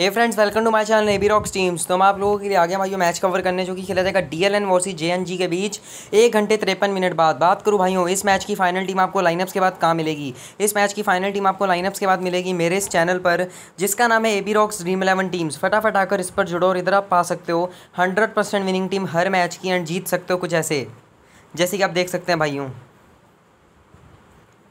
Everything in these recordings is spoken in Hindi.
hey friends welcome to my channel B Rocks teams तो हम आप लोगों के लिए आ गया भाइयों मैच कवर करने जो कि खेला जाएगा डीएलएन वर्सेस जेएनजी के बीच एक घंटे तिरपन मिनट बाद बात करूँ भाइयों इस मैच की फाइनल टीम आपको लाइनअप्स के बाद कहाँ मिलेगी इस मैच की फाइनल टीम आपको लाइनअप्स के बाद मिलेगी मेरे इस चैनल पर जिसका नाम है A B Rocks Dream Eleven teams फटाफट आकर इस पर जुड़ो और इधर आप पा सकते हो हंड्रेड विनिंग टीम हर मैच की एंड जीत सकते हो कुछ ऐसे जैसे कि आप देख सकते हैं भाइयों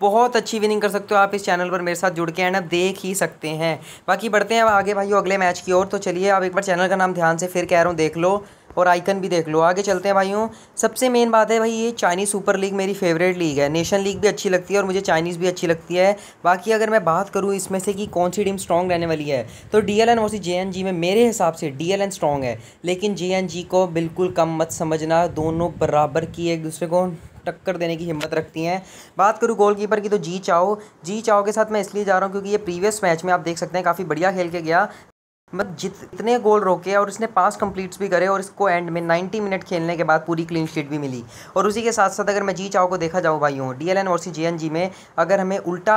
बहुत अच्छी विनिंग कर सकते हो आप इस चैनल पर मेरे साथ जुड़ के एंड देख ही सकते हैं बाकी बढ़ते हैं अब आगे भाई अगले मैच की ओर तो चलिए आप एक बार चैनल का नाम ध्यान से फिर कह रहा हूँ देख लो और आइकन भी देख लो आगे चलते हैं भाइयों सबसे मेन बात है भाई ये चाइनीज़ सुपर लीग मेरी फेवरेट लीग है नेशन लीग भी अच्छी लगती है और मुझे चाइनीज़ भी अच्छी लगती है बाकी अगर मैं बात करूँ इसमें से कि कौन सी टीम स्ट्रॉन्ग रहने वाली है तो डी एल एन वर्सी जे एन जी में मेरे हिसाब से डी एल एन स्ट्रॉन्ग है लेकिन जे एन जी को बिल्कुल कम मत समझना दोनों बराबर की एक दूसरे को टक्कर देने की हिम्मत रखती हैं बात करूँ गोलकीपर की तो जी चाओ जी चाओ के साथ मैं इसलिए जा रहा हूँ क्योंकि ये प्रीवियस मैच में आप देख सकते हैं काफ़ी बढ़िया खेल के गया मतलब जितने गोल रोके और उसने पास कंप्लीट्स भी करे और इसको एंड में 90 मिनट खेलने के बाद पूरी क्लीन शीट भी मिली और उसी के साथ साथ अगर मैं जी चाओ को देखा जाऊँ भाइयों डी एल एन और सी जे एन जी में अगर हमें उल्टा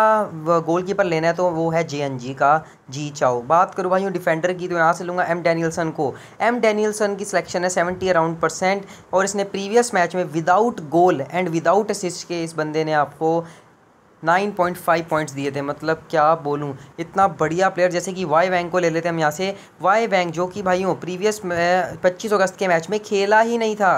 गोल कीपर लेना है तो वो है जे एन जी का जी चाओ बात करूँ भाइयों डिफेंडर की तो यहाँ से लूँगा एम डैनियलसन को एम डैनियलसन की सिलेक्शन है सेवेंटी अराउंड परसेंट और इसने प्रीवियस मैच में without goal and without assist के इस बंदे ने आपको नाइन पॉइंट फाइव पॉइंट्स दिए थे मतलब क्या बोलूँ इतना बढ़िया प्लेयर जैसे कि वाई वैंग को ले लेते हैं हम यहाँ से वाई वैंग जो कि भाइयों प्रीवियस पच्चीस अगस्त के मैच में खेला ही नहीं था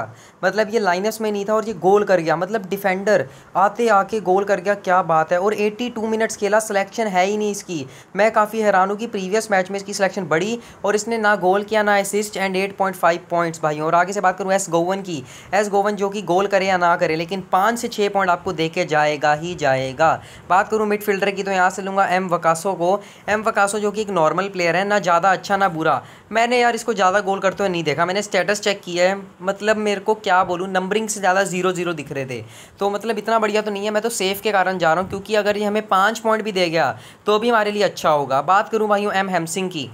मतलब ये लाइनस में नहीं था और ये गोल कर गया मतलब डिफेंडर आते आके गोल कर गया क्या बात है और एट्टी टू मिनट्स खेला सिलेक्शन है ही नहीं इसकी मैं काफ़ी हैरान हूँ कि प्रीवियस मैच में इसकी सिलेक्शन बढ़ी और इसने ना गोल किया ना assist and eight point five points भाई और आगे से बात करूँ एस गोवन की एस गोवन जो कि गोल करे या ना करे लेकिन पाँच से छः पॉइंट आपको दे के जाएगा ही जाएगा था बात करूँ मिड की तो यहाँ से लूँगा एम वकासो को एम वकासो जो कि एक नॉर्मल प्लेयर है ना ज़्यादा अच्छा ना बुरा मैंने यार इसको ज़्यादा गोल करते हुए नहीं देखा मैंने स्टेटस चेक किया है मतलब मेरे को क्या बोलूँ नंबरिंग से ज़्यादा जीरो जीरो दिख रहे थे तो मतलब इतना बढ़िया तो नहीं है मैं तो सेफ के कारण जा रहा हूँ क्योंकि अगर ये हमें पाँच पॉइंट भी दे गया तो भी हमारे लिए अच्छा होगा बात करूँ भाई एम हेमसिंग की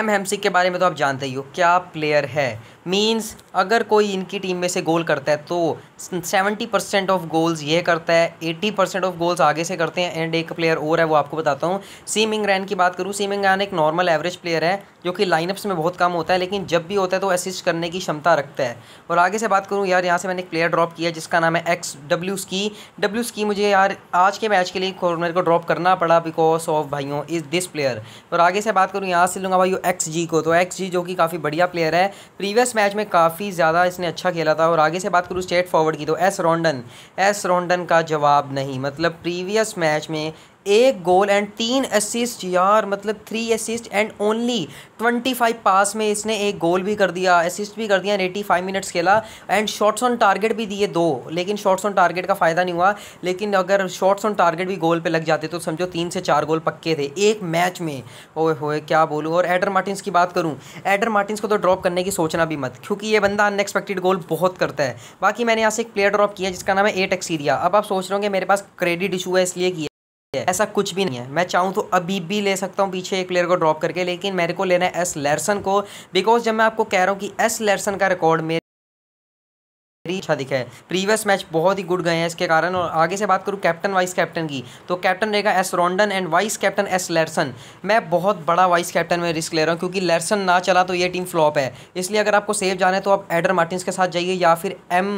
एम हेमसिंग के बारे में तो आप जानते ही हो क्या प्लेयर है मीन्स अगर कोई इनकी टीम में से गोल करता है तो सेवेंटी परसेंट ऑफ गोल्स ये करता है एट्टी परसेंट ऑफ गोल्स आगे से करते हैं एंड एक प्लेयर और है वो आपको बताता हूँ सीमिंग रैन की बात करूँ सीमिंग रैन एक नॉर्मल एवरेज प्लेयर है जो कि लाइनअप्स में बहुत कम होता है लेकिन जब भी होता है तो असिस्ट करने की क्षमता रखता है और आगे से बात करूँ यार यहाँ से मैंने एक प्लेयर ड्रॉप किया जिसका नाम है X W ski W ski मुझे यार आज के मैच के लिए मेरे को ड्रॉप करना पड़ा बिकॉज ऑफ भाइयों इज़ दिस प्लेयर और आगे से बात करूँ यहाँ से लूँगा भाई एक्स जी को तो एक्स जी जो कि काफ़ी बढ़िया प्लेयर है प्रीवियस इस मैच में काफ़ी ज़्यादा इसने अच्छा खेला था और आगे से बात करूँ स्टेट फॉरवर्ड की तो एस रोंडन एस रोंडन का जवाब नहीं मतलब प्रीवियस मैच में एक गोल एंड तीन असिस्ट यार मतलब three assist and only twenty five pass में इसने एक गोल भी कर दिया असिस्ट भी कर दिया एटी फाइव मिनट्स खेला एंड शॉट्स ऑन टारगेट भी दिए दो लेकिन शॉट्स ऑन टारगेट का फ़ायदा नहीं हुआ लेकिन अगर शॉट्स ऑन टारगेट भी गोल पे लग जाते तो समझो तीन से चार गोल पक्के थे एक मैच में ओए होए क्या बोलूँ और एडर मार्टिन की बात करूँ एडर मार्टिन को तो ड्रॉप करने की सोचना भी मत क्योंकि ये बंदा अनएक्सपेक्टेड गोल बहुत करता है बाकी मैंने यहाँ से एक प्लेयर ड्रॉप किया जिसका नाम है ए टेक्सीरिया अब आप सोच रहे होंगे मेरे पास क्रेडिट इशू है इसलिए किया ऐसा कुछ भी नहीं है मैं चाहूँ तो अभी भी ले सकता हूँ पीछे एक प्लेयर को ड्रॉप करके लेकिन मेरे को लेना है एस लेरसन को बिकॉज जब मैं आपको कह रहा हूँ कि एस लेरसन का रिकॉर्ड मेरे अच्छा दिखा है प्रीवियस मैच बहुत ही गुड गए हैं इसके कारण और आगे से बात करूँ कैप्टन वाइस कैप्टन की तो कैप्टन रहेगा S Rondon and vice captain S Larsson मैं बहुत बड़ा वाइस कैप्टन में रिस्क ले रहा हूँ क्योंकि लेरसन ना चला तो ये टीम फ्लॉप है इसलिए अगर आपको सेफ जाना है तो आप एडर मार्टिन के साथ जाइए या फिर एम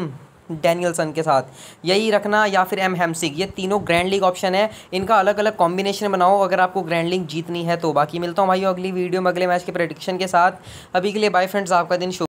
डैनियलसन के साथ यही रखना या फिर एम हेमसिक ये तीनों ग्रैंड लीग ऑप्शन है इनका अलग अलग कॉम्बिनेशन बनाओ अगर आपको ग्रैंड लीग जीतनी है तो बाकी मिलता हूँ भाई अगली वीडियो में अगले मैच के प्रडिक्शन के साथ अभी के लिए बाय फ्रेंड्स आपका दिन